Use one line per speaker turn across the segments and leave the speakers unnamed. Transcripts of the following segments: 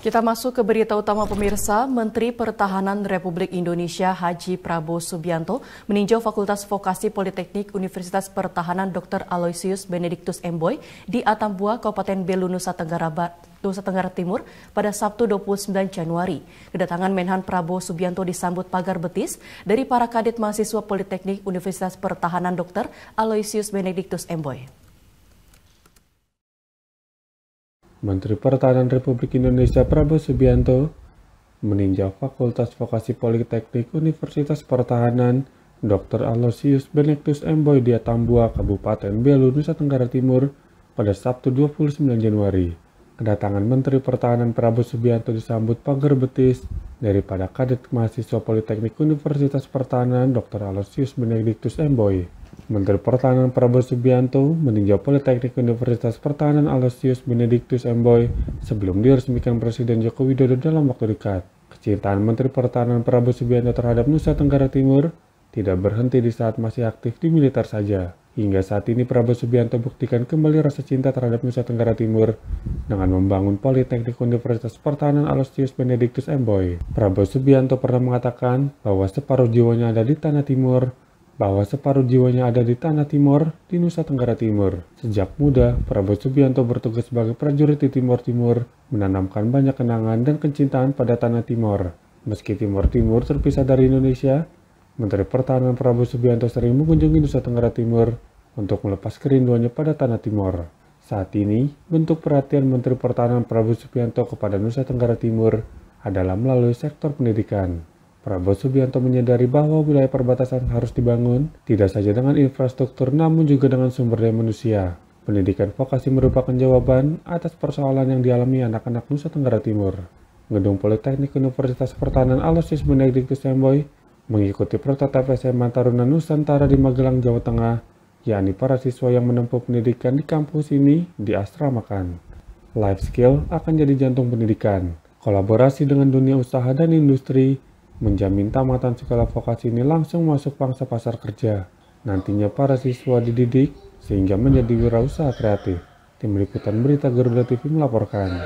Kita masuk ke berita utama pemirsa, Menteri Pertahanan Republik Indonesia Haji Prabowo Subianto meninjau Fakultas Vokasi Politeknik Universitas Pertahanan Dr. Aloysius Benedictus Emboy di Atambua, Kabupaten Belu, Nusa Tenggara, Nusa Tenggara Timur pada Sabtu 29 Januari. Kedatangan Menhan Prabowo Subianto disambut pagar betis dari para kadet mahasiswa Politeknik Universitas Pertahanan Dr. Aloysius Benedictus Emboy.
Menteri Pertahanan Republik Indonesia Prabowo Subianto meninjau Fakultas Vokasi Politeknik Universitas Pertahanan Dr. Alosius Benedictus Emboy di Tambua, Kabupaten Belu, Nusa Tenggara Timur pada Sabtu 29 Januari. Kedatangan Menteri Pertahanan Prabowo Subianto disambut pagar betis daripada kadet mahasiswa Politeknik Universitas Pertahanan Dr. Alosius Benedictus Emboy. Menteri Pertahanan Prabowo Subianto meninjau Politeknik Universitas Pertahanan Aloysius Benedictus Emboi sebelum diresmikan Presiden Joko Widodo dalam waktu dekat. Kecintaan Menteri Pertahanan Prabowo Subianto terhadap Nusa Tenggara Timur tidak berhenti di saat masih aktif di militer saja. Hingga saat ini Prabowo Subianto buktikan kembali rasa cinta terhadap Nusa Tenggara Timur dengan membangun Politeknik Universitas Pertahanan Aloysius Benedictus Emboi. Prabowo Subianto pernah mengatakan bahwa separuh jiwanya ada di tanah timur bahwa separuh jiwanya ada di tanah timur di Nusa Tenggara Timur. Sejak muda, Prabowo Subianto bertugas sebagai prajurit di Timur Timur, menanamkan banyak kenangan dan kecintaan pada tanah timur. Meski Timur Timur terpisah dari Indonesia, Menteri Pertahanan Prabowo Subianto sering mengunjungi Nusa Tenggara Timur untuk melepas kerinduannya pada tanah timur. Saat ini, bentuk perhatian Menteri Pertahanan Prabowo Subianto kepada Nusa Tenggara Timur adalah melalui sektor pendidikan. Prabowo Subianto menyadari bahwa wilayah perbatasan harus dibangun tidak saja dengan infrastruktur namun juga dengan sumber daya manusia. Pendidikan vokasi merupakan jawaban atas persoalan yang dialami anak-anak Nusa Tenggara Timur. Gedung Politeknik Universitas Pertahanan Alosis Benedictus Semboy mengikuti prototip SMA Taruna Nusantara di Magelang, Jawa Tengah, yakni para siswa yang menempuh pendidikan di kampus ini di diasramakan. Life skill akan jadi jantung pendidikan. Kolaborasi dengan dunia usaha dan industri Menjamin tamatan segala vokasi ini langsung masuk pangsa pasar kerja. Nantinya para siswa dididik sehingga menjadi wirausaha kreatif. Tim Liputan Berita Garuda TV melaporkan.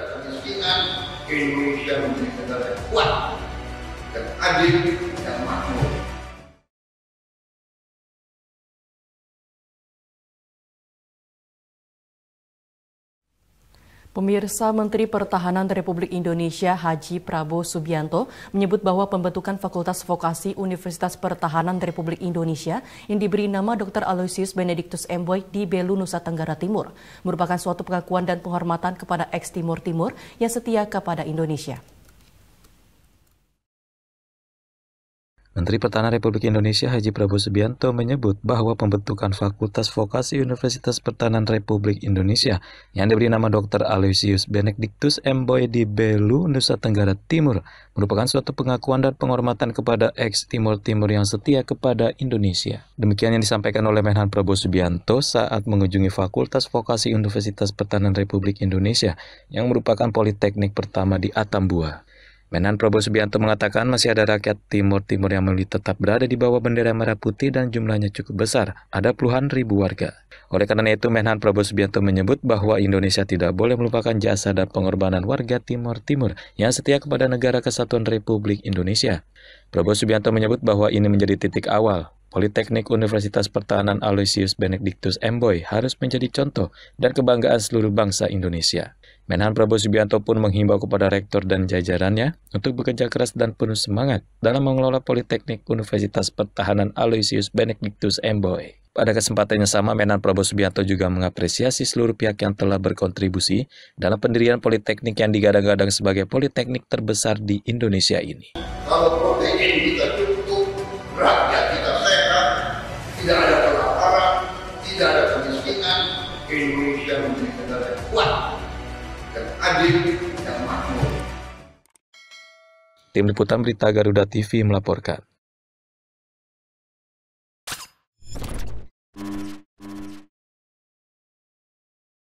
Pemirsa Menteri Pertahanan Republik Indonesia Haji Prabowo Subianto menyebut bahwa pembentukan Fakultas Vokasi Universitas Pertahanan Republik Indonesia yang diberi nama Dr. Aloysius Benedictus Emboy di Belu, Nusa Tenggara Timur merupakan suatu pengakuan dan penghormatan kepada ex Timur Timur yang setia kepada Indonesia.
Menteri Pertahanan Republik Indonesia Haji Prabowo Subianto menyebut bahwa pembentukan Fakultas Vokasi Universitas Pertahanan Republik Indonesia yang diberi nama Dr. Aloysius Benedictus M. Boy di Belu, Nusa Tenggara Timur merupakan suatu pengakuan dan penghormatan kepada eks Timur Timur yang setia kepada Indonesia. Demikian yang disampaikan oleh Menhan Prabowo Subianto saat mengunjungi Fakultas Vokasi Universitas Pertahanan Republik Indonesia yang merupakan politeknik pertama di Atambua. Menan Prabowo Subianto mengatakan masih ada rakyat Timur-Timur yang memilih tetap berada di bawah bendera merah putih dan jumlahnya cukup besar, ada puluhan ribu warga. Oleh karena itu, Menhan Prabowo Subianto menyebut bahwa Indonesia tidak boleh melupakan jasa dan pengorbanan warga Timur-Timur yang setia kepada negara kesatuan Republik Indonesia. Prabowo Subianto menyebut bahwa ini menjadi titik awal Politeknik Universitas Pertahanan Aloysius Benedictus Emboy harus menjadi contoh dan kebanggaan seluruh bangsa Indonesia. Menhan Prabowo Subianto pun menghimbau kepada rektor dan jajarannya untuk bekerja keras dan penuh semangat dalam mengelola Politeknik Universitas Pertahanan Aloysius Benedictus Mboe. Pada kesempatan yang sama, Menhan Prabowo Subianto juga mengapresiasi seluruh pihak yang telah berkontribusi dalam pendirian Politeknik yang digadang-gadang sebagai Politeknik terbesar di Indonesia ini.
Kalau politeknik kita cukup, rakyat kita sehat, tidak ada kelaparan, tidak ada kemiskinan, Indonesia menjadi negara kuat yang adil,
yang makmur. Tim Liputan Berita Garuda TV melaporkan.